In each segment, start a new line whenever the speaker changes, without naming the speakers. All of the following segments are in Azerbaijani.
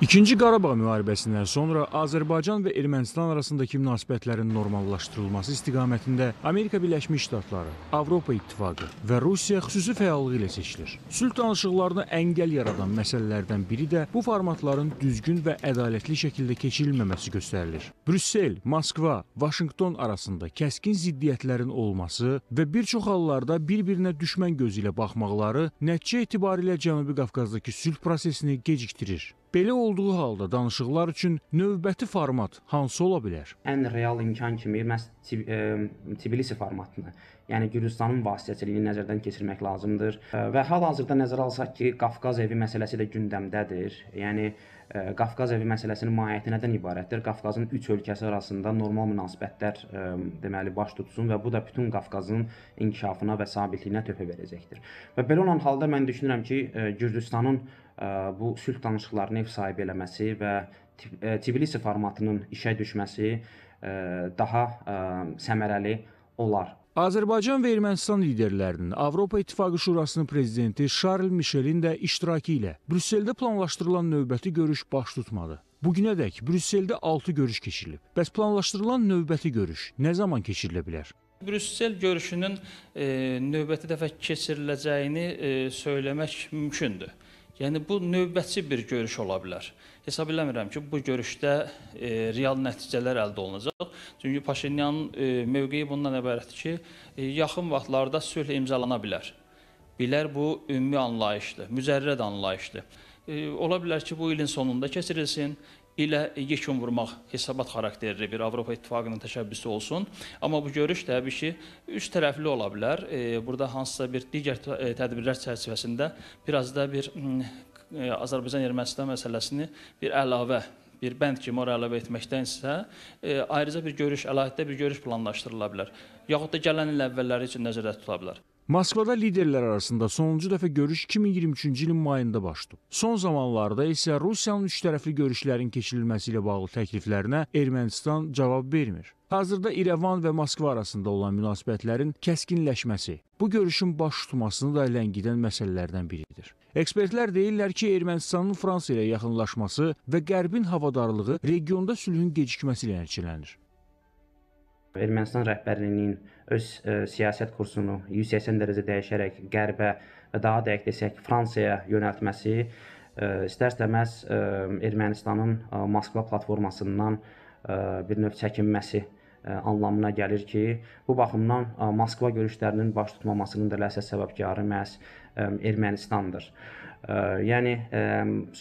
İkinci Qarabağ müharibəsindən sonra Azərbaycan və Ermənistan arasındakı münasibətlərin normallaşdırılması istiqamətində Amerika Birləşmiş Ştatları, Avropa İttifaqı və Rusiya xüsusi fəallığı ilə seçilir. Sülh danışıqlarına əngəl yaradan məsələlərdən biri də bu formatların düzgün və ədalətli şəkildə keçirilməməsi göstərilir. Brüssel, Moskva, Vaşinqton arasında kəskin ziddiyyətlərin olması və bir çox hallarda bir-birinə düşmən gözü ilə baxmaqları nəticə etibarilə Cənubi Qafqazdakı sülh prosesini gecikdirir. Belə
olduğu halda danışıqlar üçün növbəti format hansı ola bilər? Ən real imkan kimi məhz e, Tbilisi formatını, yəni Gürcüstanın vasitəçiliyini nəzərdən keçirmək lazımdır e, və hal-hazırda nəzərə alsaq ki, Qafqaz evi məsələsi də gündəmdədir. Yəni Qafqaz evi məsələsinin mahiyyəti nədən ibarətdir? Qafqazın üç ölkəsi arasında normal münasibətlər ə, deməli baş tutsun və bu da bütün Qafqazın inkişafına və sabitliyinə töhfə verəcəkdir. Və belə olan halda mən düşünürəm ki, ə, Gürcüstanın ə, bu sülh danışıqlarını ev sahibi eləməsi və Tbilisi formatının işə düşməsi ə, daha ə, səmərəli olar. Azərbaycan və Ermənistan liderlərinin Avropa İttifaqı
Şurasının prezidenti Şarl Mişelin də iştirakı ilə Brüsseldə planlaşdırılan növbəti görüş baş tutmadı. Bugünədək Brüsseldə 6 görüş keçirilib. Bəs planlaşdırılan növbəti görüş nə zaman keçirilə bilər?
Brüssel görüşünün e, növbəti dəfə keçiriləcəyini e, söyləmək mümkündür. Yəni bu növbətçi bir görüş ola bilər. Hesab eləmirəm ki, bu görüşdə e, real nəticələr əldə olunacaq. Çünki Paşinyanın e, mövqeyi bundan ibarətdir ki, e, yaxın vaxtlarda sülh imzalana bilər. Bilər bu ümumi anlayışdır, mücərrəd anlayışdır. E, ola bilər ki, bu ilin sonunda keçirilsin, ilə yekun vurmaq hesabat xarakterli bir Avropa İttifaqının təşəbbüsü olsun. Amma bu görüş təbii ki, üç tərəfli ola bilər. E, burada hansısa bir digər e, tədbirlər çərçivəsində biraz da bir e, Azərbaycan-Ermənistan məsələsini bir əlavə bir bənd kimi ora əlavə etməkdənsə, e, ayrıca bir görüş, əlahiddə bir görüş planlaşdırıla bilər. Yaxud da gələn il əvvəlləri üçün nəzərdə tutula bilər.
Moskvada liderlər arasında sonuncu dəfə görüş 2023-cü ilin mayında baş tutub. Son zamanlarda isə Rusiyanın üçtərəfli görüşlərin keçirilməsi ilə bağlı təkliflərinə Ermənistan cavab vermir. Hazırda İrəvan və Moskva arasında olan münasibətlərin kəskinləşməsi bu görüşün baş tutmasını da ləngidən məsələlərdən biridir. Ekspertlər deyirlər ki, Ermənistanın Fransa ilə yaxınlaşması
və Qərbin havadarlığı regionda sülhün gecikməsi ilə nəticələnir. Ermənistan rəhbərliyinin öz ə, e, siyasət kursunu 180 dərəcə dəyişərək qərbə və daha dəqiq desək Fransaya yönəltməsi ə, e, istər-istəməz ə, e, Ermənistanın ə, Moskva platformasından ə, bir növ çəkinməsi ə, anlamına gəlir ki, bu baxımdan ə, Moskva görüşlərinin baş tutmamasının da əsas səbəbkarı məhz ə, Ermənistandır. Ə, yəni ə,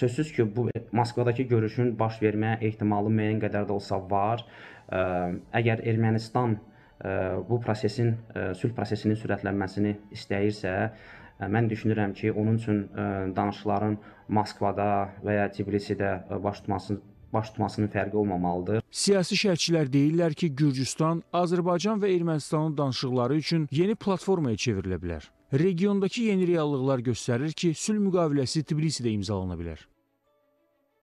sözsüz ki, bu Moskvadakı görüşün baş vermə ehtimalı müəyyən qədər də olsa var. Ə, əgər Ermənistan bu prosesin sülh prosesinin sürətlənməsini istəyirsə, mən düşünürəm ki, onun üçün danışıqların Moskvada və ya Tiflisdə baş tutması baş tutmasının fərqi olmamalıdır.
Siyasi şərhçilər deyirlər ki, Gürcüstan Azərbaycan və Ermənistanın danışıqları üçün yeni platformaya çevrilə bilər. Regiondakı yeni reallıqlar göstərir ki, sülh müqaviləsi Tiflisdə imzalana bilər.